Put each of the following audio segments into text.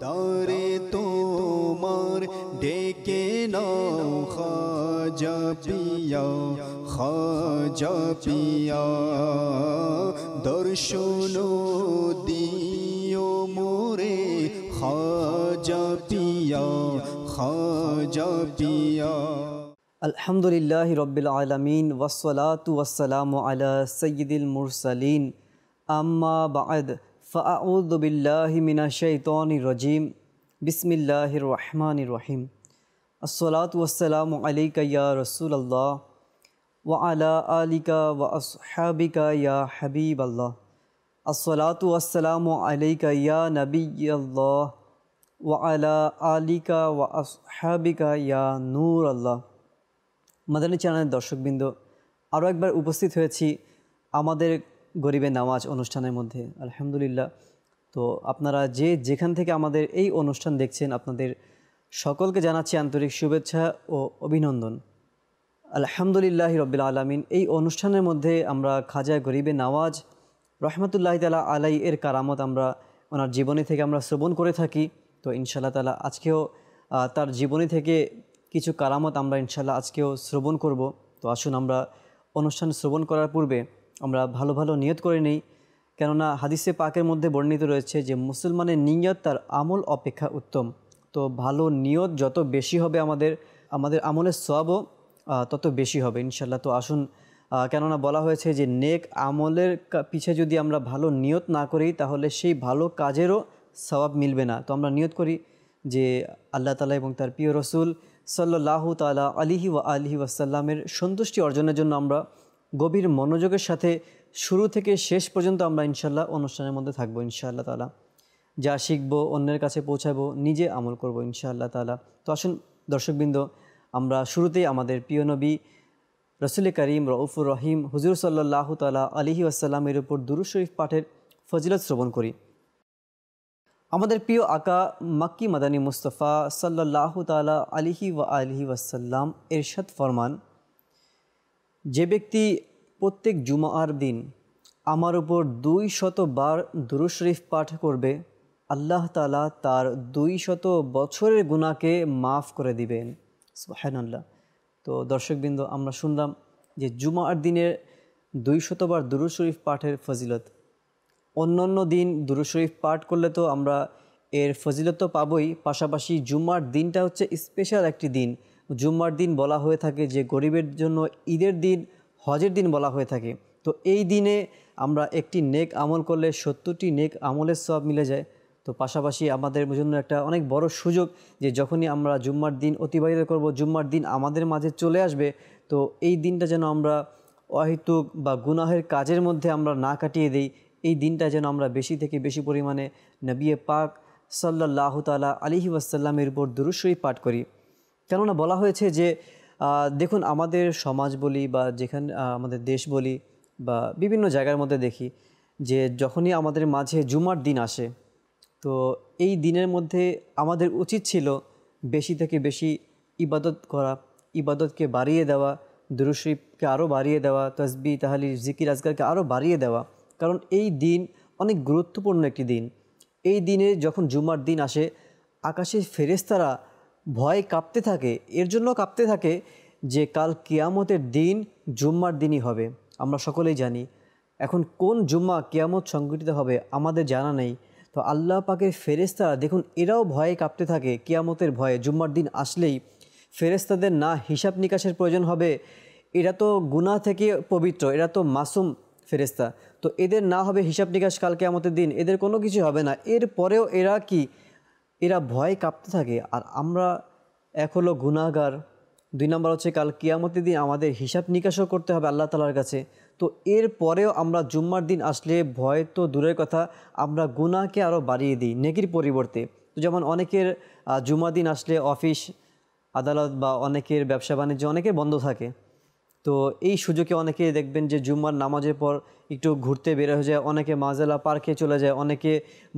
दारे तो मार डेके नौ खजपिया खजपिया दर्शनो दियो मोरे खजपिया खजपिया अल्हम्दुलिल्लाहि रब्बिल आलमीन वस्सलातु वस्सलामु अला सय्यिदिल मुरसलीन अम्मा बाद আউযু বিল্লাহি মিনাশ শাইতানির রাজীম বিসমিল্লাহির রহমানির রহিম আসসালাতু ওয়াসসালামু আলাইকা ইয়া রাসূলুল্লাহ ওয়া আলা আলিকা ওয়া আসহাবিকা ইয়া হাবিবাল্লাহ আসসালাতু ওয়াসসালামু আলাইকা ইয়া নবী আল্লাহ ওয়া আলা আলিকা ওয়া আসহাবিকা ইয়া নূর আল্লাহ মজননা দর্শকবৃন্দ আরো একবার উপস্থিত হয়েছি আমাদের গরিবের নামাজ অনুষ্ঠানের মধ্যে আলহামদুলিল্লাহ তো আপনারা যে যেখান থেকে আমাদের এই অনুষ্ঠান দেখছেন আপনাদের সকলকে জানাচ্ছি আন্তরিক শুভেচ্ছা ও অভিনন্দন আলহামদুলিল্লাহ রবিল আলমিন এই অনুষ্ঠানের মধ্যে আমরা খাজা গরিবে নাওয়াজ রহমতুল্লাহ তালা আলাই এর কারামত আমরা ওনার জীবনী থেকে আমরা শ্রবণ করে থাকি তো ইনশাল্লাহ তালা আজকেও তার জীবনী থেকে কিছু কারামত আমরা ইনশাল্লাহ আজকেও শ্রবণ করব তো আসুন আমরা অনুষ্ঠান শ্রবণ করার পূর্বে আমরা ভালো ভালো নিয়ত করে নিই কেননা হাদিসে পাকের মধ্যে বর্ণিত রয়েছে যে মুসলমানের নিয়ত তার আমল অপেক্ষা উত্তম তো ভালো নিয়ত যত বেশি হবে আমাদের আমাদের আমলের সবও তত বেশি হবে ইনশাল্লাহ তো আসুন কেননা বলা হয়েছে যে নেক আমলের পিছে যদি আমরা ভালো নিয়ত না করি তাহলে সেই ভালো কাজেরও স্বভাব মিলবে না তো আমরা নিয়ত করি যে আল্লাহ তালা এবং তার প্রিয় রসুল সাল্লাহ তালা আলিহি ওয়া আলিহি ওয়াসাল্লামের সন্তুষ্টি অর্জনের জন্য আমরা গভীর মনোযোগের সাথে শুরু থেকে শেষ পর্যন্ত আমরা ইনশাল্লাহ অনুষ্ঠানের মধ্যে থাকবো ইনশাআল্লাহ তালা যা শিখব অন্যের কাছে পৌঁছাবো নিজে আমল করবো ইনশাআল্লাহ তালা তো আসুন দর্শকবৃন্দ আমরা শুরুতেই আমাদের প্রিয় নবী রসুল করিম রউফুর রহিম হুজুর সাল্লাহ তালা আলিহি আসসালামের উপর দুরু শরীফ পাঠের ফজিলত শ্রবণ করি আমাদের প্রিয় আকা মাক্কি মাদানী মুস্তফা সাল্লাহ তালা আলিহি ওয়া আলিহি ওয়াসাল্লাম এরশাদ ফরমান যে ব্যক্তি প্রত্যেক জুমার দিন আমার উপর দুই শতবার দুরুশরীফ পাঠ করবে আল্লাহ তালা তার দুই শত বছরের গুণাকে মাফ করে দিবেন সুহানাল্লাহ তো দর্শকবৃন্দ আমরা শুনলাম যে জুমার দিনের দুই শতবার দুরুশরীফ পাঠের ফজিলত অন্যান্য দিন দুরুশরীফ পাঠ করলে তো আমরা এর ফজিলত তো পাবই পাশাপাশি জুমার দিনটা হচ্ছে স্পেশাল একটি দিন জুম্মার দিন বলা হয়ে থাকে যে গরিবের জন্য ঈদের দিন হজের দিন বলা হয়ে থাকে তো এই দিনে আমরা একটি নেক আমল করলে সত্তরটি নেক আমলের সব মিলে যায় তো পাশাপাশি আমাদের জন্য একটা অনেক বড় সুযোগ যে যখনই আমরা জুম্মার দিন অতিবাহিত করব জুম্মার দিন আমাদের মাঝে চলে আসবে তো এই দিনটা যেন আমরা অহিতুক বা গুনাহের কাজের মধ্যে আমরা না কাটিয়ে দিই এই দিনটা যেন আমরা বেশি থেকে বেশি পরিমাণে নবিয়ে পাক সাল্লাহ তালা আলিহি ওয়াসাল্লামের উপর দুরুশ্বরী পাঠ করি কেননা বলা হয়েছে যে দেখুন আমাদের সমাজ বলি বা যেখানে আমাদের দেশ বলি বা বিভিন্ন জায়গার মধ্যে দেখি যে যখনই আমাদের মাঝে জুমার দিন আসে তো এই দিনের মধ্যে আমাদের উচিত ছিল বেশি থেকে বেশি ইবাদত করা ইবাদতকে বাড়িয়ে দেওয়া দুরুশরীফকে আরও বাড়িয়ে দেওয়া তসবি তাহালি জিকির আজগারকে আরও বাড়িয়ে দেওয়া কারণ এই দিন অনেক গুরুত্বপূর্ণ একটি দিন এই দিনে যখন জুমার দিন আসে আকাশে ফেরেস্তারা ভয়ে কাঁপতে থাকে এর জন্য কাঁপতে থাকে যে কাল কিয়ামতের দিন জুম্মার দিনই হবে আমরা সকলেই জানি এখন কোন জুম্মা কিয়ামত সংগঠিত হবে আমাদের জানা নেই তো আল্লাহ পাকের ফেরেস্তারা দেখুন এরাও ভয়ে কাঁপতে থাকে কিয়ামতের ভয়ে জুম্মার দিন আসলেই ফেরেস্তাদের না হিসাব নিকাশের প্রয়োজন হবে এরা তো গুণা থেকে পবিত্র এরা তো মাসুম ফেরেস্তা তো এদের না হবে হিসাব নিকাশ কাল কেয়ামতের দিন এদের কোনো কিছু হবে না এরপরেও এরা কি এরা ভয় কাঁপতে থাকে আর আমরা এক হলো গুণাগার দুই নম্বর হচ্ছে কাল কিয়ামতের দিন আমাদের হিসাব নিকাশও করতে হবে আল্লাহ তালার কাছে তো এর পরেও আমরা জুম্মার দিন আসলে ভয় তো দূরের কথা আমরা গুণাকে আরও বাড়িয়ে দিই নেকির পরিবর্তে তো যেমন অনেকের জুমার দিন আসলে অফিস আদালত বা অনেকের ব্যবসা বাণিজ্য অনেকের বন্ধ থাকে তো এই সুযোগে অনেকে দেখবেন যে জুম্মার নামাজের পর একটু ঘুরতে বের হয়ে যায় অনেকে মাজেলা পার্কে চলে যায় অনেকে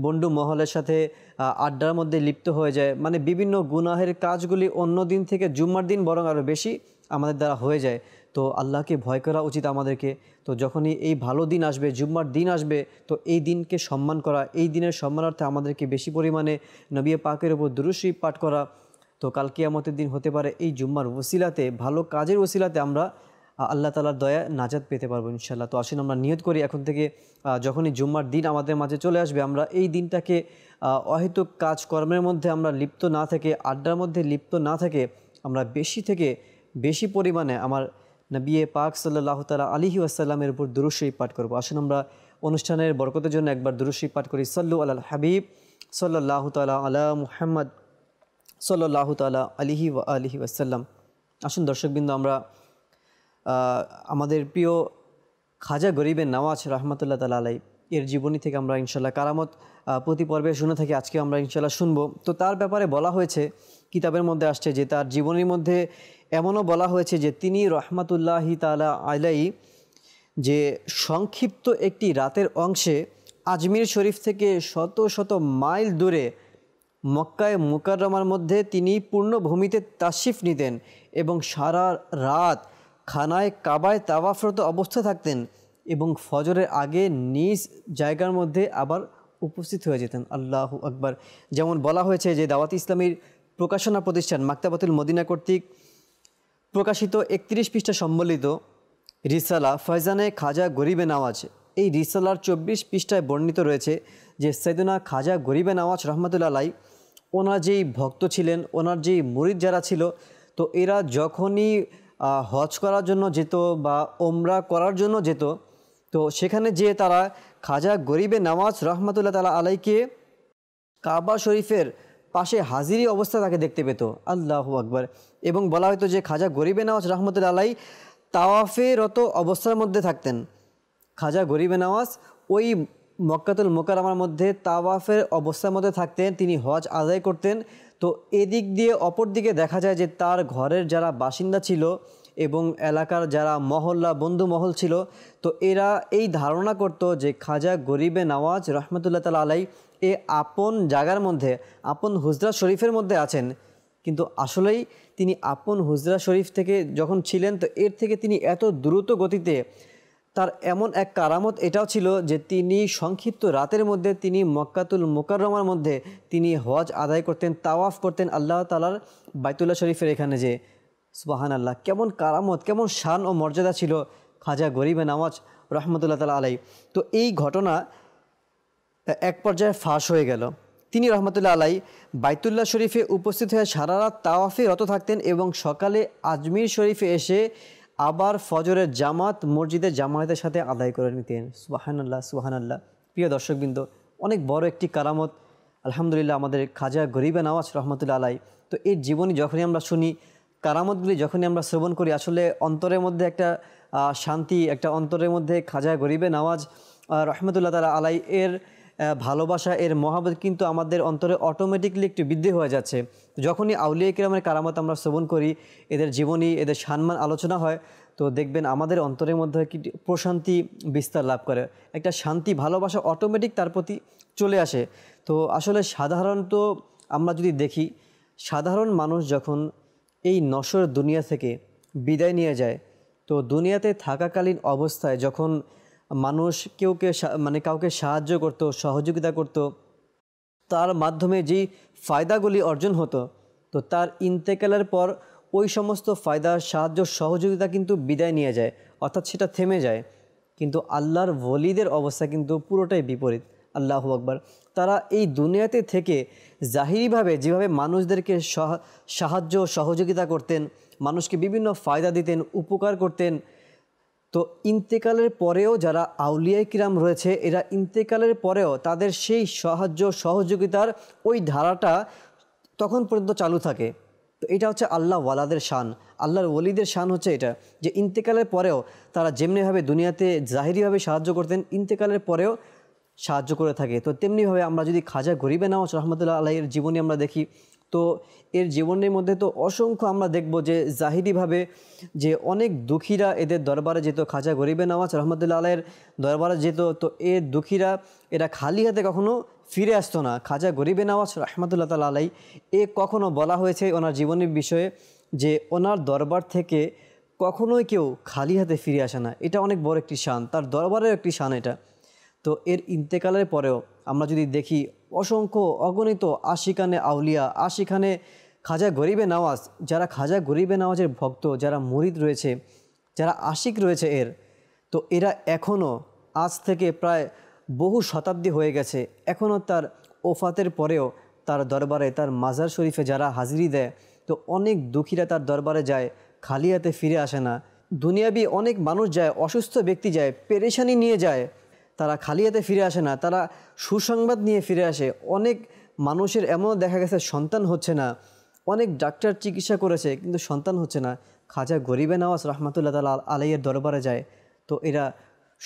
বন্ডু মহলের সাথে আড্ডার মধ্যে লিপ্ত হয়ে যায় মানে বিভিন্ন গুনাহের কাজগুলি অন্য দিন থেকে জুম্মার দিন বরং আরও বেশি আমাদের দ্বারা হয়ে যায় তো আল্লাহকে ভয় করা উচিত আমাদেরকে তো যখনই এই ভালো দিন আসবে জুম্মার দিন আসবে তো এই দিনকে সম্মান করা এই দিনের সম্মানার্থে আমাদেরকে বেশি পরিমাণে নবিয়া পাকের ওপর দুরুশ্রী পাঠ করা তো কালকে আমাদের দিন হতে পারে এই জুম্মার ওসিলাতে ভালো কাজের ওসিলাতে আমরা আল্লাহ তালার দয়া নাজাদ পেতে পারবো ইনশাল্লাহ তো আসুন আমরা নিয়ত করি এখন থেকে যখনই জুম্মার দিন আমাদের মাঝে চলে আসবে আমরা এই দিনটাকে অহেতুক কাজকর্মের মধ্যে আমরা লিপ্ত না থেকে আড্ডার মধ্যে লিপ্ত না থেকে আমরা বেশি থেকে বেশি পরিমাণে আমার নবিয়ে পাক সাল্লাহ তালা আলিহি আসাল্লামের উপর দুরুশ্রী পাঠ করবো আসুন আমরা অনুষ্ঠানের বরকতের জন্য একবার দুরুশ্রী পাঠ করি সাল্লু আল্লাহ হাবিব সাল্লাহ তালা আলা মুহাম্মদ সাল্লাহ তালা আলিহি আলিহি আসাল্লাম আসুন দর্শকবৃন্দ আমরা আমাদের প্রিয় খাজা গরিবের নওয়াজ রহমতুল্লাহ তাল আলাই এর জীবনী থেকে আমরা ইনশাল্লাহ কারামত প্রতি পর্বে শুনে থাকি আজকে আমরা ইনশাল্লাহ শুনবো তো তার ব্যাপারে বলা হয়েছে কিতাবের মধ্যে আসছে যে তার জীবনীর মধ্যে এমনও বলা হয়েছে যে তিনি রহমাতুল্লাহি তালা আলাই যে সংক্ষিপ্ত একটি রাতের অংশে আজমির শরীফ থেকে শত শত মাইল দূরে মক্কায় মুকাররমার মধ্যে তিনি পূর্ণভূমিতে তাসিফ নিতেন এবং সারা রাত খানায় কাবায় তাওয়াফরত অবস্থায় থাকতেন এবং ফজরের আগে নিজ জায়গার মধ্যে আবার উপস্থিত হয়ে যেতেন আল্লাহ আকবার যেমন বলা হয়েছে যে দাওয়াত ইসলামীর প্রকাশনা প্রতিষ্ঠান মাক্তাবাতুল মদিনা কর্তৃক প্রকাশিত একত্রিশ পৃষ্ঠা সম্বলিত রিসালা ফয়জানে খাজা গরিবে নাওয়াজ এই রিসালার চব্বিশ পৃষ্ঠায় বর্ণিত রয়েছে যে সৈদুনা খাজা গরিবে নাওয়াজ আলাই ওনার যেই ভক্ত ছিলেন ওনার যেই মুরিদ যারা ছিল তো এরা যখনই হজ করার জন্য যেত বা ওমরা করার জন্য যেত তো সেখানে যেয়ে তারা খাজা গরিবে নামাজ রহমতুল্লাহ তালা আলাইকে কাবা শরীফের পাশে হাজিরি অবস্থা তাকে দেখতে পেত আল্লাহ আকবর এবং বলা হতো যে খাজা গরিবে নামাজ রহমতুল্লা আলাই তাওয়াফেরত অবস্থার মধ্যে থাকতেন খাজা গরিবে নামাজ ওই মক্কাতুল মোকারামার মধ্যে তাওয়াফের অবস্থার মধ্যে থাকতেন তিনি হজ আদায় করতেন তো এদিক দিয়ে অপর দিকে দেখা যায় যে তার ঘরের যারা বাসিন্দা ছিল এবং এলাকার যারা মহল্লা বন্ধু মহল ছিল তো এরা এই ধারণা করত যে খাজা গরিবে নওয়াজ রহমতুল্লাহ তাল আলাই এ আপন জায়গার মধ্যে আপন হুজরা শরীফের মধ্যে আছেন কিন্তু আসলেই তিনি আপন হুজরা শরীফ থেকে যখন ছিলেন তো এর থেকে তিনি এত দ্রুত গতিতে তার এমন এক কারামত এটাও ছিল যে তিনি সংক্ষিপ্ত রাতের মধ্যে তিনি মক্কাতুল মোকাররমার মধ্যে তিনি হজ আদায় করতেন তাওয়াফ করতেন আল্লাহ তালার বাইতুল্লাহ শরীফের এখানে যে সুবাহান আল্লাহ কেমন কারামত কেমন শান ও মর্যাদা ছিল খাজা গরিবে নামাজ রহমতুল্লাহ তালা আলাই তো এই ঘটনা এক পর্যায়ে ফাঁস হয়ে গেল তিনি রহমতুল্লাহ আলাই বাইতুল্লাহ শরীফে উপস্থিত হয়ে সারা রাত তাওয়াফে রত থাকতেন এবং সকালে আজমির শরীফে এসে আবার ফজরের জামাত মসজিদে জামায়াতের সাথে আদায় করে নিতেন সুবাহানাল্লাহ আল্লাহ প্রিয় দর্শকবৃন্দ অনেক বড় একটি কারামত আলহামদুলিল্লাহ আমাদের খাজা গরিবে নওয়াজ রহমতুল্লা আলাই তো এই জীবনী যখনই আমরা শুনি কারামতগুলি যখনই আমরা শ্রবণ করি আসলে অন্তরের মধ্যে একটা শান্তি একটা অন্তরের মধ্যে খাজা গরিবে নওয়াজ রহমতুল্লাহ তালা আলাই এর ভালোবাসা এর মহাবত কিন্তু আমাদের অন্তরে অটোমেটিকলি একটি বৃদ্ধি হয়ে যাচ্ছে যখনই আউলিয়া কিরামের কারামত আমরা শ্রবণ করি এদের জীবনী এদের সম্মান আলোচনা হয় তো দেখবেন আমাদের অন্তরের মধ্যে কি প্রশান্তি বিস্তার লাভ করে একটা শান্তি ভালোবাসা অটোমেটিক তার প্রতি চলে আসে তো আসলে সাধারণত আমরা যদি দেখি সাধারণ মানুষ যখন এই নশর দুনিয়া থেকে বিদায় নিয়ে যায় তো দুনিয়াতে থাকাকালীন অবস্থায় যখন মানুষ কেউকে মানে কাউকে সাহায্য করত সহযোগিতা করত তার মাধ্যমে যেই ফায়দাগুলি অর্জন হতো তো তার ইন্তেকালের পর ওই সমস্ত ফায়দা সাহায্য সহযোগিতা কিন্তু বিদায় নিয়ে যায় অর্থাৎ সেটা থেমে যায় কিন্তু আল্লাহর ভলিদের অবস্থা কিন্তু পুরোটাই বিপরীত আল্লাহ আকবর তারা এই দুনিয়াতে থেকে জাহিরিভাবে যেভাবে মানুষদেরকে সাহায্য সহযোগিতা করতেন মানুষকে বিভিন্ন ফায়দা দিতেন উপকার করতেন তো ইন্তেকালের পরেও যারা আউলিয়া কিরাম রয়েছে এরা ইন্তেকালের পরেও তাদের সেই সাহায্য সহযোগিতার ওই ধারাটা তখন পর্যন্ত চালু থাকে তো এটা হচ্ছে আল্লাহ ওয়ালাদের শান আল্লাহর ওলিদের শান হচ্ছে এটা যে ইন্তেকালের পরেও তারা যেমনিভাবে দুনিয়াতে জাহিরিভাবে সাহায্য করতেন ইন্তেকালের পরেও সাহায্য করে থাকে তো তেমনিভাবে আমরা যদি খাজা গরিবে নওয়াজ রহমতুল্লাহ আল্লাহের জীবনী আমরা দেখি তো এর জীবনের মধ্যে তো অসংখ্য আমরা দেখব যে জাহিরিভাবে যে অনেক দুঃখীরা এদের দরবারে যেত খাজা গরিবে নওয়াজ রহমতুল্লা আলের দরবারে যেত তো এর দুঃখীরা এরা খালি হাতে কখনো ফিরে আসতো না খাজা গরিবে নওয়াজ রহমতুল্লাহ তাল আলাই এ কখনো বলা হয়েছে ওনার জীবনের বিষয়ে যে ওনার দরবার থেকে কখনোই কেউ খালি হাতে ফিরে আসে না এটা অনেক বড় একটি শান তার দরবারের একটি শান এটা তো এর ইন্তেকালের পরেও আমরা যদি দেখি অসংখ্য অগণিত আশিখানে আউলিয়া আশিখানে খাজা গরিবে নওয়াজ যারা খাজা গরিবে নওয়াজের ভক্ত যারা মুরিদ রয়েছে যারা আশিক রয়েছে এর তো এরা এখনও আজ থেকে প্রায় বহু শতাব্দী হয়ে গেছে এখনও তার ওফাতের পরেও তার দরবারে তার মাজার শরীফে যারা হাজিরি দেয় তো অনেক দুঃখীরা তার দরবারে যায় খালি হাতে ফিরে আসে না দুনিয়াবি অনেক মানুষ যায় অসুস্থ ব্যক্তি যায় পেরেশানি নিয়ে যায় তারা খালি হাতে ফিরে আসে না তারা সুসংবাদ নিয়ে ফিরে আসে অনেক মানুষের এমন দেখা গেছে সন্তান হচ্ছে না অনেক ডাক্তার চিকিৎসা করেছে কিন্তু সন্তান হচ্ছে না খাজা গরিবে নওয়াজ রহমাতুল্লাহ তালা আলাইয়ের দরবারে যায় তো এরা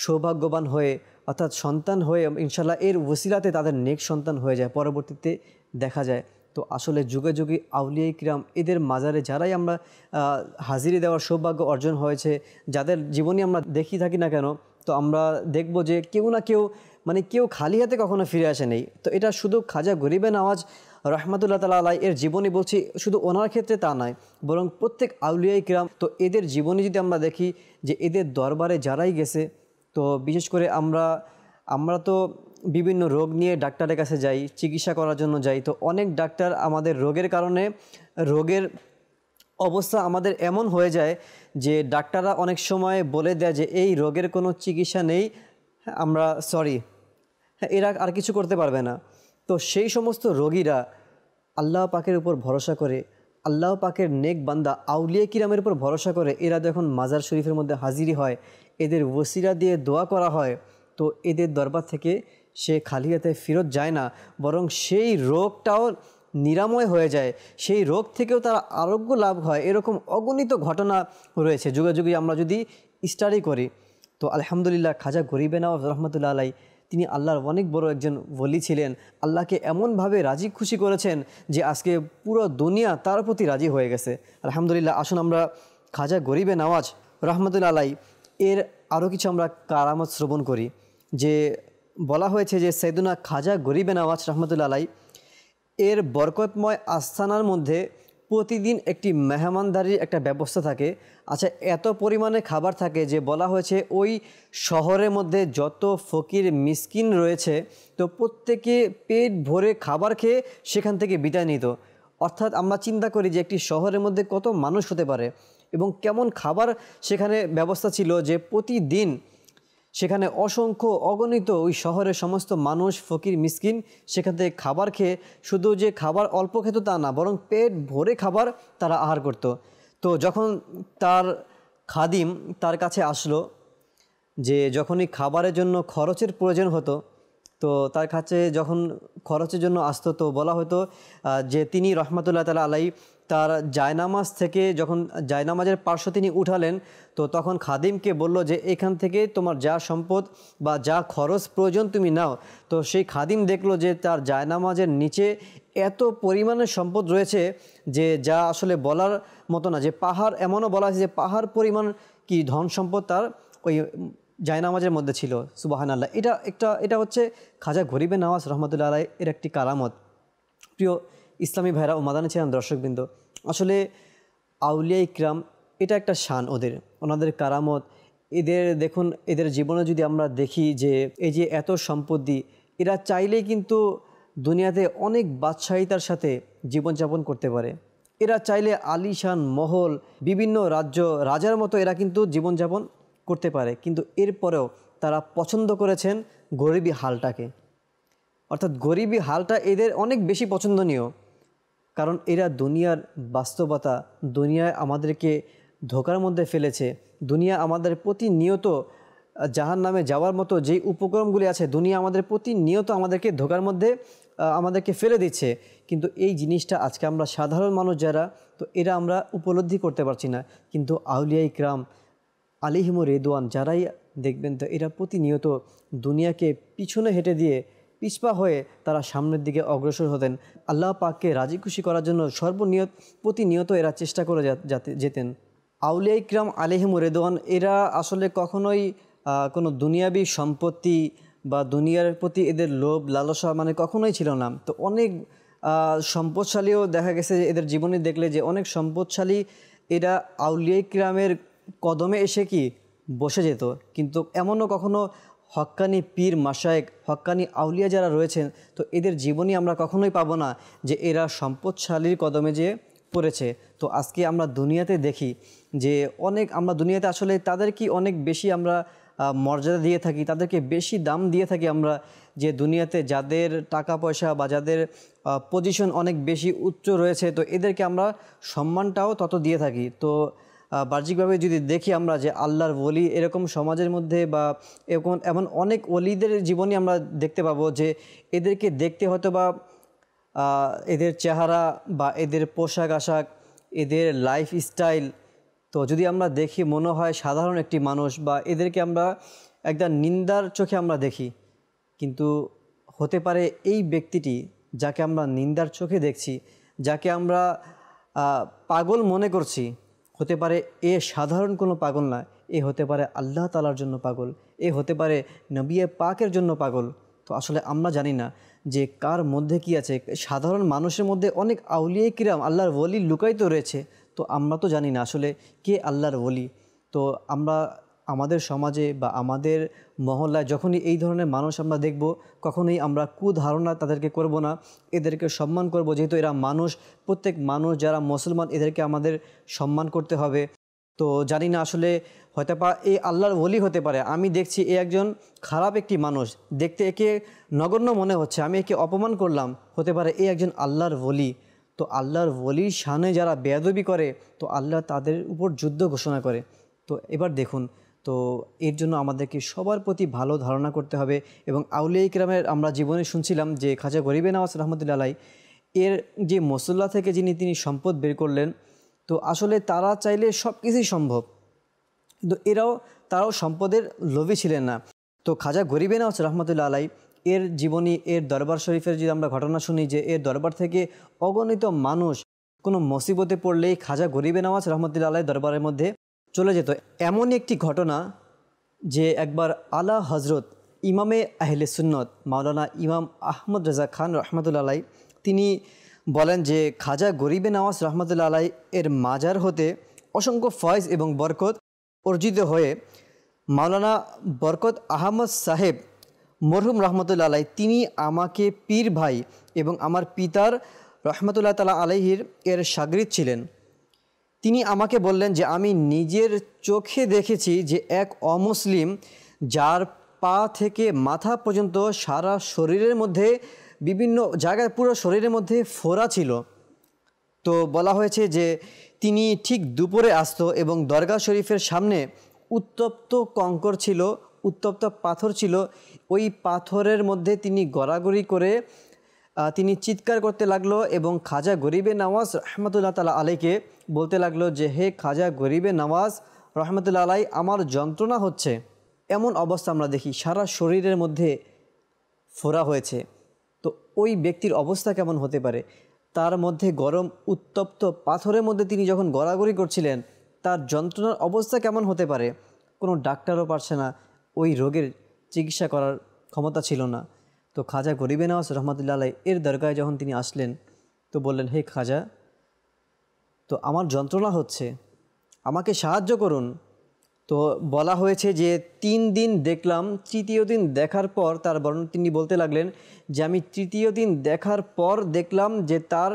সৌভাগ্যবান হয়ে অর্থাৎ সন্তান হয়ে ইনশাল্লাহ এর ওসিলাতে তাদের নেক সন্তান হয়ে যায় পরবর্তীতে দেখা যায় তো আসলে যুগে যুগে আউলিয়া কিরাম এদের মাজারে যারাই আমরা হাজিরি দেওয়ার সৌভাগ্য অর্জন হয়েছে যাদের জীবনী আমরা দেখি থাকি না কেন তো আমরা দেখব যে কেউ না কেউ মানে কেউ খালি হাতে কখনো ফিরে আসে নেই তো এটা শুধু খাজা গরিবে নওয়াজ রহমাতুল্লাহ আলাই এর জীবনী বলছি শুধু ওনার ক্ষেত্রে তা নয় বরং প্রত্যেক আউলিয়াই কিরাম তো এদের জীবনী যদি আমরা দেখি যে এদের দরবারে যারাই গেছে তো বিশেষ করে আমরা আমরা তো বিভিন্ন রোগ নিয়ে ডাক্তারের কাছে যাই চিকিৎসা করার জন্য যাই তো অনেক ডাক্তার আমাদের রোগের কারণে রোগের অবস্থা আমাদের এমন হয়ে যায় যে ডাক্তাররা অনেক সময় বলে দেয় যে এই রোগের কোনো চিকিৎসা নেই আমরা সরি এরা আর কিছু করতে পারবে না তো সেই সমস্ত রোগীরা আল্লাহ পাকের উপর ভরসা করে আল্লাহ পাকের নেক বান্দা আউলিয়া কিরামের উপর ভরসা করে এরা যখন মাজার শরীফের মধ্যে হাজিরি হয় এদের ওসিরা দিয়ে দোয়া করা হয় তো এদের দরবার থেকে সে খালি ফেরত যায় না বরং সেই রোগটাও নিরাময় হয়ে যায় সেই রোগ থেকেও তারা আরোগ্য লাভ হয় এরকম অগণিত ঘটনা রয়েছে যুগে যুগে আমরা যদি স্টাডি করি তো আলহামদুলিল্লাহ খাজা গরিবে নওয়াজ রহমতুল্লা আলাই তিনি আল্লাহর অনেক বড় একজন বলি ছিলেন আল্লাহকে এমনভাবে রাজি খুশি করেছেন যে আজকে পুরো দুনিয়া তার প্রতি রাজি হয়ে গেছে আলহামদুলিল্লাহ আসুন আমরা খাজা গরিবে নওয়াজ রহমতুল্লা আলাই এর আরও কিছু আমরা কারামত শ্রবণ করি যে বলা হয়েছে যে সৈদুনা খাজা গরিবে নওয়াজ রহমতুল্লা আলাই এর বরকতময় আস্থানার মধ্যে প্রতিদিন একটি মেহমানদারির একটা ব্যবস্থা থাকে আচ্ছা এত পরিমাণে খাবার থাকে যে বলা হয়েছে ওই শহরের মধ্যে যত ফকির মিসকিন রয়েছে তো প্রত্যেকে পেট ভরে খাবার খেয়ে সেখান থেকে বিদায় নিত অর্থাৎ আমরা চিন্তা করি যে একটি শহরের মধ্যে কত মানুষ হতে পারে এবং কেমন খাবার সেখানে ব্যবস্থা ছিল যে প্রতিদিন সেখানে অসংখ্য অগণিত ওই শহরের সমস্ত মানুষ ফকির মিসকিন সেখান থেকে খাবার খেয়ে শুধু যে খাবার অল্প খেত তা না বরং পেট ভরে খাবার তারা আহার করত তো যখন তার খাদিম তার কাছে আসলো যে যখনই খাবারের জন্য খরচের প্রয়োজন হতো তো তার কাছে যখন খরচের জন্য আসতো তো বলা হতো যে তিনি রহমতুল্লাহ তালা আলাই তার জায়নামাজ থেকে যখন জায়নামাজের পার্শ্ব তিনি উঠালেন তো তখন খাদিমকে বলল যে এখান থেকে তোমার যা সম্পদ বা যা খরচ প্রয়োজন তুমি নাও তো সেই খাদিম দেখলো যে তার জায়নামাজের নিচে এত পরিমাণের সম্পদ রয়েছে যে যা আসলে বলার মতো না যে পাহাড় এমনও বলা হয়েছে যে পাহাড় পরিমাণ কি ধন সম্পদ তার ওই জায়নামাজের মধ্যে ছিল সুবাহান আল্লাহ এটা একটা এটা হচ্ছে খাজা গরিবে নওয়াজ রহমতুল্লাহ আলাই এর একটি কারামত প্রিয় ইসলামী ভাইরা ও মাদানী ছিলেন দর্শকবৃন্দ আসলে আউলিয়া ইকরাম এটা একটা শান ওদের ওনাদের কারামত এদের দেখুন এদের জীবনে যদি আমরা দেখি যে এই যে এত সম্পত্তি এরা চাইলেই কিন্তু দুনিয়াতে অনেক বাদশাহিতার সাথে জীবনযাপন করতে পারে এরা চাইলে আলিশান মহল বিভিন্ন রাজ্য রাজার মতো এরা কিন্তু জীবনযাপন করতে পারে কিন্তু এরপরেও তারা পছন্দ করেছেন গরিবী হালটাকে অর্থাৎ গরিবী হালটা এদের অনেক বেশি পছন্দনীয় কারণ এরা দুনিয়ার বাস্তবতা দুনিয়ায় আমাদেরকে ধোকার মধ্যে ফেলেছে দুনিয়া আমাদের প্রতিনিয়ত জাহান নামে যাওয়ার মতো যেই উপক্রমগুলি আছে দুনিয়া আমাদের প্রতিনিয়ত আমাদেরকে ধোকার মধ্যে আমাদেরকে ফেলে দিচ্ছে কিন্তু এই জিনিসটা আজকে আমরা সাধারণ মানুষ যারা তো এরা আমরা উপলব্ধি করতে পারছি না কিন্তু আউলিয়া ইকরাম আলিহিম রেদওয়ান যারাই দেখবেন তো এরা প্রতিনিয়ত দুনিয়াকে পিছনে হেঁটে দিয়ে পিছপা হয়ে তারা সামনের দিকে অগ্রসর হতেন আল্লাহ পাককে রাজি খুশি করার জন্য সর্বনিয়ত প্রতিনিয়ত এরা চেষ্টা করে যেতেন আউলিয়া ইকরাম আলেহিম রেদওয়ান এরা আসলে কখনোই কোনো দুনিয়াবি সম্পত্তি বা দুনিয়ার প্রতি এদের লোভ লালসা মানে কখনোই ছিল না তো অনেক সম্পদশালীও দেখা গেছে যে এদের জীবনে দেখলে যে অনেক সম্পদশালী এরা আউলিয়া ইকরামের কদমে এসে কি বসে যেত কিন্তু এমনও কখনো হক্কানি পীর মাসায়েক হক্কানি আউলিয়া যারা রয়েছেন তো এদের জীবনী আমরা কখনোই পাবো না যে এরা সম্পদশালীর কদমে যে পড়েছে তো আজকে আমরা দুনিয়াতে দেখি যে অনেক আমরা দুনিয়াতে আসলে তাদের কি অনেক বেশি আমরা মর্যাদা দিয়ে থাকি তাদেরকে বেশি দাম দিয়ে থাকি আমরা যে দুনিয়াতে যাদের টাকা পয়সা বা যাদের পজিশন অনেক বেশি উচ্চ রয়েছে তো এদেরকে আমরা সম্মানটাও তত দিয়ে থাকি তো বাহ্যিকভাবে যদি দেখি আমরা যে আল্লাহর ওলি এরকম সমাজের মধ্যে বা এরকম এমন অনেক ওলিদের জীবনে আমরা দেখতে পাবো যে এদেরকে দেখতে হয়তো বা এদের চেহারা বা এদের পোশাক আশাক এদের লাইফ স্টাইল তো যদি আমরা দেখি মনে হয় সাধারণ একটি মানুষ বা এদেরকে আমরা একদম নিন্দার চোখে আমরা দেখি কিন্তু হতে পারে এই ব্যক্তিটি যাকে আমরা নিন্দার চোখে দেখছি যাকে আমরা পাগল মনে করছি হতে পারে এ সাধারণ কোনো পাগল না এ হতে পারে আল্লাহ তালার জন্য পাগল এ হতে পারে নবিয়ে পাকের জন্য পাগল তো আসলে আমরা জানি না যে কার মধ্যে কি আছে সাধারণ মানুষের মধ্যে অনেক আউলিয়ে কিরাম আল্লাহর বলি লুকাই তো রয়েছে তো আমরা তো জানি না আসলে কে আল্লাহর বলি তো আমরা আমাদের সমাজে বা আমাদের মহল্লায় যখনই এই ধরনের মানুষ আমরা দেখব কখনোই আমরা কুধারণা তাদেরকে করব না এদেরকে সম্মান করব যেহেতু এরা মানুষ প্রত্যেক মানুষ যারা মুসলমান এদেরকে আমাদের সম্মান করতে হবে তো জানি না আসলে হয়তো পা এ আল্লাহর বলি হতে পারে আমি দেখছি এ একজন খারাপ একটি মানুষ দেখতে একে নগণ্য মনে হচ্ছে আমি একে অপমান করলাম হতে পারে এ একজন আল্লাহর বলি তো আল্লাহর বলির সানে যারা বেয়াদবি করে তো আল্লাহ তাদের উপর যুদ্ধ ঘোষণা করে তো এবার দেখুন তো এর জন্য আমাদেরকে সবার প্রতি ভালো ধারণা করতে হবে এবং আউলিয়া ইকরামের আমরা জীবনে শুনছিলাম যে খাজা গরিবে নওয়াজ রহমতুল্লা আলাই এর যে মসল্লা থেকে যিনি তিনি সম্পদ বের করলেন তো আসলে তারা চাইলে সব কিছুই সম্ভব কিন্তু এরাও তারাও সম্পদের লোভী ছিলেন না তো খাজা গরিবে নওয়াজ রহমতুল্লা আলাই এর জীবনী এর দরবার শরীফের যদি আমরা ঘটনা শুনি যে এর দরবার থেকে অগণিত মানুষ কোনো মুসিবতে পড়লেই খাজা গরিবে নওয়াজ রহমতুল্লা আলাই দরবারের মধ্যে চলে যেত এমন একটি ঘটনা যে একবার আলা হজরত ইমামে আহলে সুন্নত মাওলানা ইমাম আহমদ রেজা খান রহমতুল্লাহ তিনি বলেন যে খাজা গরিবে নওয়াজ রহমতুল্লা আলাই এর মাজার হতে অসংখ্য ফয়েজ এবং বরকত অর্জিত হয়ে মাওলানা বরকত আহমদ সাহেব মরহুম রহমতুল্লা আলাই তিনি আমাকে পীর ভাই এবং আমার পিতার রহমতুল্লাহ তালা আলাইহির এর সাগরিদ ছিলেন তিনি আমাকে বললেন যে আমি নিজের চোখে দেখেছি যে এক অমুসলিম যার পা থেকে মাথা পর্যন্ত সারা শরীরের মধ্যে বিভিন্ন জায়গায় পুরো শরীরের মধ্যে ফোড়া ছিল তো বলা হয়েছে যে তিনি ঠিক দুপুরে আসত এবং দরগা শরীফের সামনে উত্তপ্ত কঙ্কর ছিল উত্তপ্ত পাথর ছিল ওই পাথরের মধ্যে তিনি গড়াগড়ি করে তিনি চিৎকার করতে লাগলো এবং খাজা গরিবে নওয়াজ রহমতুল্লাহ তালা আলাইকে বলতে লাগলো যে হে খাজা গরিবে নওয়াজ রহমতুল্লাহ আলাই আমার যন্ত্রণা হচ্ছে এমন অবস্থা আমরা দেখি সারা শরীরের মধ্যে ফোরা হয়েছে তো ওই ব্যক্তির অবস্থা কেমন হতে পারে তার মধ্যে গরম উত্তপ্ত পাথরের মধ্যে তিনি যখন গড়াগড়ি করছিলেন তার যন্ত্রণার অবস্থা কেমন হতে পারে কোনো ডাক্তারও পারছে না ওই রোগের চিকিৎসা করার ক্ষমতা ছিল না তো খাজা গরিবে নওয়াজ রহমতুল্লা আলাই এর দরগায় যখন তিনি আসলেন তো বললেন হে খাজা তো আমার যন্ত্রণা হচ্ছে আমাকে সাহায্য করুন তো বলা হয়েছে যে তিন দিন দেখলাম তৃতীয় দিন দেখার পর তার বরণ তিনি বলতে লাগলেন যে আমি তৃতীয় দিন দেখার পর দেখলাম যে তার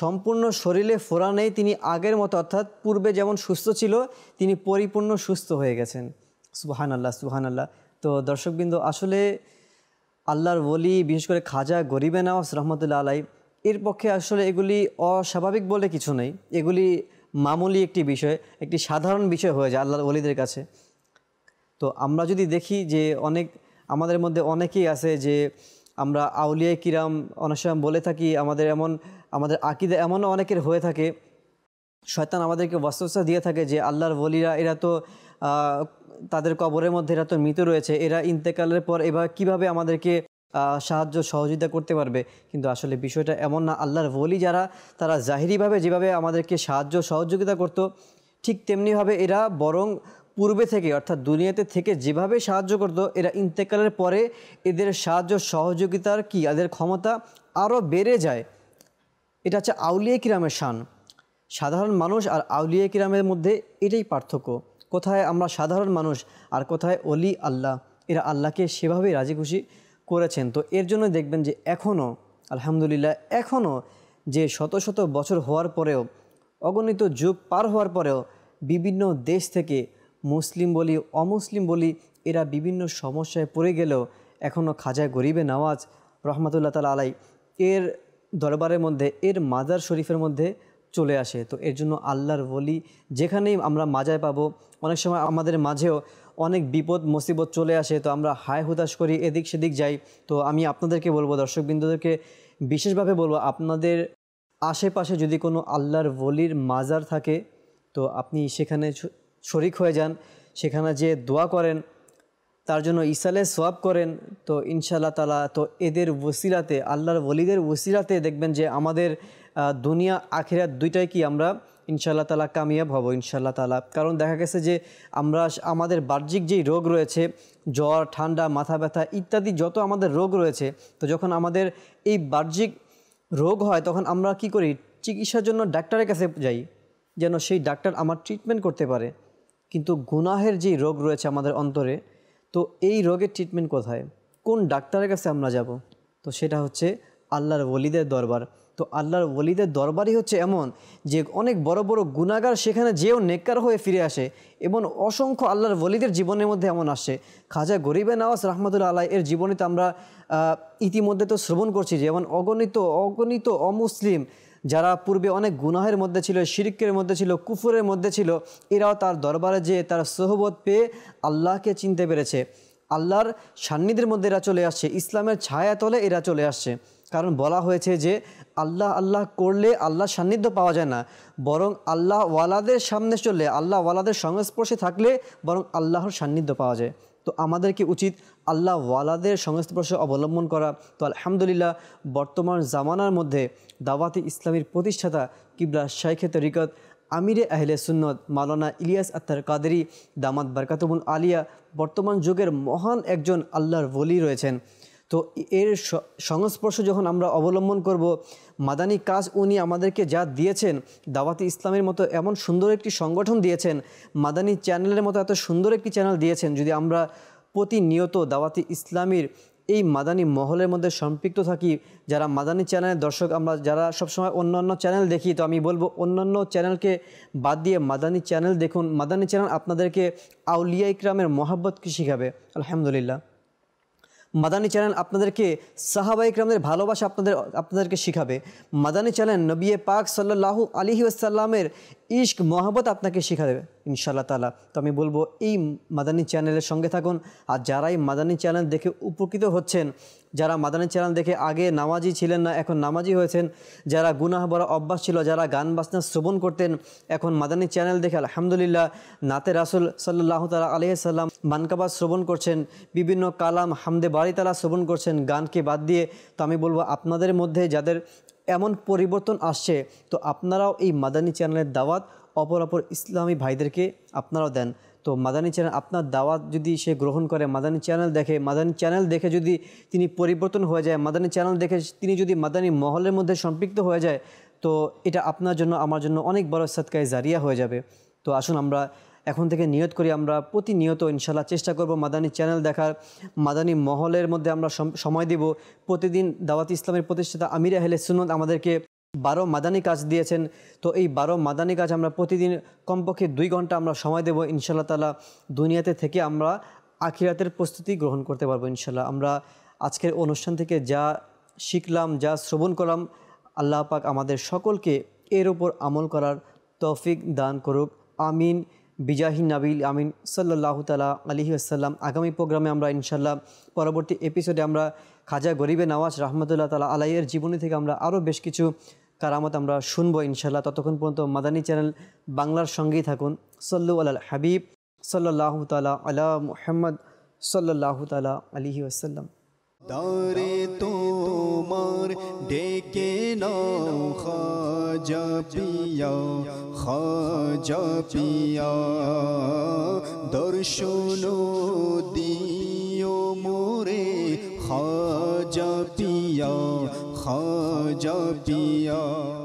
সম্পূর্ণ শরীরে ফোরা নেই তিনি আগের মতো অর্থাৎ পূর্বে যেমন সুস্থ ছিল তিনি পরিপূর্ণ সুস্থ হয়ে গেছেন সুহান আল্লাহ সুহান আল্লাহ তো দর্শকবৃন্দ আসলে আল্লাহর ওলি বিশেষ করে খাজা গরিবে নওয়াজ রহমতুল্লা আলাই এর পক্ষে আসলে এগুলি অস্বাভাবিক বলে কিছু নেই এগুলি মামুলি একটি বিষয় একটি সাধারণ বিষয় হয়ে যায় আল্লাহর ওলিদের কাছে তো আমরা যদি দেখি যে অনেক আমাদের মধ্যে অনেকেই আছে যে আমরা আউলিয়া কিরাম অনেক সময় বলে থাকি আমাদের এমন আমাদের আকিদা এমনও অনেকের হয়ে থাকে শয়তান আমাদেরকে বস্তা দিয়ে থাকে যে আল্লাহর বলিরা এরা তো তাদের কবরের মধ্যে এরা তো মৃত রয়েছে এরা ইন্তেকালের পর এবার কিভাবে আমাদেরকে সাহায্য সহযোগিতা করতে পারবে কিন্তু আসলে বিষয়টা এমন না আল্লাহর বলি যারা তারা জাহিরিভাবে যেভাবে আমাদেরকে সাহায্য সহযোগিতা করত ঠিক তেমনিভাবে এরা বরং পূর্বে থেকে অর্থাৎ দুনিয়াতে থেকে যেভাবে সাহায্য করত এরা ইন্তেকালের পরে এদের সাহায্য সহযোগিতার কি এদের ক্ষমতা আরও বেড়ে যায় এটা হচ্ছে আউলিয়া কিরামের শান সাধারণ মানুষ আর আউলিয়া কিরামের মধ্যে এটাই পার্থক্য কোথায় আমরা সাধারণ মানুষ আর কোথায় অলি আল্লাহ এরা আল্লাহকে সেভাবেই রাজি খুশি করেছেন তো এর জন্য দেখবেন যে এখনও আলহামদুলিল্লাহ এখনও যে শত শত বছর হওয়ার পরেও অগণিত যুগ পার হওয়ার পরেও বিভিন্ন দেশ থেকে মুসলিম বলি অমুসলিম বলি এরা বিভিন্ন সমস্যায় পড়ে গেলেও এখনও খাজা গরিবে নওয়াজ রহমতুল্লাহ তালা আলাই এর দরবারের মধ্যে এর মাজার শরীফের মধ্যে চলে আসে তো এর জন্য আল্লাহর বলি যেখানেই আমরা মাজায় পাবো অনেক সময় আমাদের মাঝেও অনেক বিপদ মুসিবত চলে আসে তো আমরা হায় হুতাশ করি এদিক সেদিক যাই তো আমি আপনাদেরকে বলবো দর্শকবৃন্দদেরকে বিশেষভাবে বলবো আপনাদের আশেপাশে যদি কোনো আল্লাহর বলির মাজার থাকে তো আপনি সেখানে শরিক হয়ে যান সেখানে যে দোয়া করেন তার জন্য ইসালে সোয়াব করেন তো ইনশাল্লাহ তালা তো এদের ওসিরাতে আল্লাহর বলিদের ওসিরাতে দেখবেন যে আমাদের দুনিয়া আখিরাত দুইটাই কি আমরা ইনশাল্লাহ তালা কামিয়াব হব ইনশাল্লাহ তালা কারণ দেখা গেছে যে আমরা আমাদের বাহ্যিক যেই রোগ রয়েছে জ্বর ঠান্ডা মাথা ব্যথা ইত্যাদি যত আমাদের রোগ রয়েছে তো যখন আমাদের এই বাহ্যিক রোগ হয় তখন আমরা কি করি চিকিৎসার জন্য ডাক্তারের কাছে যাই যেন সেই ডাক্তার আমার ট্রিটমেন্ট করতে পারে কিন্তু গুনাহের যেই রোগ রয়েছে আমাদের অন্তরে তো এই রোগের ট্রিটমেন্ট কোথায় কোন ডাক্তারের কাছে আমরা যাব তো সেটা হচ্ছে আল্লাহর ওলিদের দরবার তো আল্লাহর ওলিদের দরবারই হচ্ছে এমন যে অনেক বড় বড় গুণাগার সেখানে যেও নেককার হয়ে ফিরে আসে এবং অসংখ্য আল্লাহর ওলিদের জীবনের মধ্যে এমন আসে খাজা গরিবে নওয়াজ রহমতুল্লা আল্লাহ এর জীবনীতে আমরা ইতিমধ্যে তো শ্রবণ করছি যেমন অগণিত অগণিত অমুসলিম যারা পূর্বে অনেক গুনাহের মধ্যে ছিল শিরিকের মধ্যে ছিল কুফুরের মধ্যে ছিল এরাও তার দরবারে যেয়ে তার সহবত পেয়ে আল্লাহকে চিনতে পেরেছে আল্লাহর সান্নিধ্যের মধ্যে এরা চলে আসছে ইসলামের ছায়া তলে এরা চলে আসছে কারণ বলা হয়েছে যে আল্লাহ আল্লাহ করলে আল্লাহ সান্নিধ্য পাওয়া যায় না বরং আল্লাহ ওয়ালাদের সামনে চললে আল্লাহ ওয়ালাদের সংস্পর্শে থাকলে বরং আল্লাহর সান্নিধ্য পাওয়া যায় তো আমাদের কি উচিত আল্লাহ ওয়ালাদের সংস্পর্শে অবলম্বন করা তো আলহামদুলিল্লাহ বর্তমান জামানার মধ্যে দাওয়াতি ইসলামের প্রতিষ্ঠাতা কিবলা শাইখে তরিকত আমিরে আহলে সুন্নত মালানা ইলিয়াস আত্তার কাদেরি দামাত বারকাতুমুল আলিয়া বর্তমান যুগের মহান একজন আল্লাহর বলি রয়েছেন তো এর সংস্পর্শ যখন আমরা অবলম্বন করব মাদানী কাজ উনি আমাদেরকে যা দিয়েছেন দাওয়াতি ইসলামের মতো এমন সুন্দর একটি সংগঠন দিয়েছেন মাদানী চ্যানেলের মতো এত সুন্দর একটি চ্যানেল দিয়েছেন যদি আমরা প্রতিনিয়ত দাওয়াতি ইসলামীর এই মাদানি মহলের মধ্যে সম্পৃক্ত থাকি যারা মাদানি চ্যানেলের দর্শক আমরা যারা সবসময় অন্য অন্য চ্যানেল দেখি তো আমি বলবো অন্যান্য চ্যানেলকে বাদ দিয়ে মাদানি চ্যানেল দেখুন মাদানি চ্যানেল আপনাদেরকে আউলিয়া ইকরামের মহাব্বত কি শিখাবে আলহামদুলিল্লাহ মাদানী চ্যানেল আপনাদেরকে সাহাবা ইকরামদের ভালোবাসা আপনাদের আপনাদেরকে শিখাবে মাদানী চ্যানেল নবিয়ে পাক সাল্লাহু আলিহি আসাল্লামের ইশক মহাবত আপনাকে শিখা দেবে ইনশাল্লাহ তালা তো আমি বলবো এই মাদানী চ্যানেলের সঙ্গে থাকুন আর যারা এই মাদানী চ্যানেল দেখে উপকৃত হচ্ছেন যারা মাদানী চ্যানেল দেখে আগে নামাজি ছিলেন না এখন নামাজি হয়েছেন যারা গুনাহ বড় অভ্যাস ছিল যারা গান বাজনা শ্রবণ করতেন এখন মাদানী চ্যানেল দেখে আলহামদুলিল্লাহ নাতে রাসুল সাল্লাহ তালা আলহিসাল্লাম মানকাবা শ্রবণ করছেন বিভিন্ন কালাম হামদে বাড়ি তালা শ্রবণ করছেন গানকে বাদ দিয়ে তো আমি বলবো আপনাদের মধ্যে যাদের এমন পরিবর্তন আসছে তো আপনারাও এই মাদানী চ্যানেলের দাওয়াত অপর অপর ইসলামী ভাইদেরকে আপনারাও দেন তো মাদানী চ্যানেল আপনার দাওয়াত যদি সে গ্রহণ করে মাদানী চ্যানেল দেখে মাদানী চ্যানেল দেখে যদি তিনি পরিবর্তন হয়ে যায় মাদানী চ্যানেল দেখে তিনি যদি মাদানী মহলের মধ্যে সম্পৃক্ত হয়ে যায় তো এটা আপনার জন্য আমার জন্য অনেক বড় সৎকায় জারিয়া হয়ে যাবে তো আসুন আমরা এখন থেকে নিয়ত করি আমরা প্রতিনিয়ত ইনশাল্লাহ চেষ্টা করব মাদানী চ্যানেল দেখার মাদানী মহলের মধ্যে আমরা সময় দিব প্রতিদিন দাওয়াত ইসলামের প্রতিষ্ঠাতা আমির আহলে সুনত আমাদেরকে বারো মাদানী কাজ দিয়েছেন তো এই বারো মাদানী কাজ আমরা প্রতিদিন কমপক্ষে দুই ঘন্টা আমরা সময় দেব ইনশাল্লাহ তালা দুনিয়াতে থেকে আমরা আখিরাতের প্রস্তুতি গ্রহণ করতে পারবো ইনশাল্লাহ আমরা আজকের অনুষ্ঠান থেকে যা শিখলাম যা শ্রবণ করলাম আল্লাহ পাক আমাদের সকলকে এর ওপর আমল করার তৌফিক দান করুক আমিন বিজাহি নাবিল আমিন সাল্লাহ তালা আলহি আসাল্লাম আগামী প্রোগ্রামে আমরা ইনশাল্লাহ পরবর্তী এপিসোডে আমরা খাজা গরিবে নওয়াজ রহমতুল্লাহ তালা আলাইয়ের জীবনী থেকে আমরা আরও বেশ কিছু কারামত আমরা শুনবো ইনশাল্লাহ ততক্ষণ পর্যন্ত মাদানী চ্যানেল বাংলার সঙ্গেই থাকুন সল্লু আল্লাহ হাবিব সাল্লাহ তালা আলা মুহাম্মদ সাল্লাহ তালা আলহি আসাল্লাম তো তোমার ডেকে নাও খাজা পিয়া খাজা পিয়া দর্শন দিও মোরে খাজা পিয়া খাজা পিয়া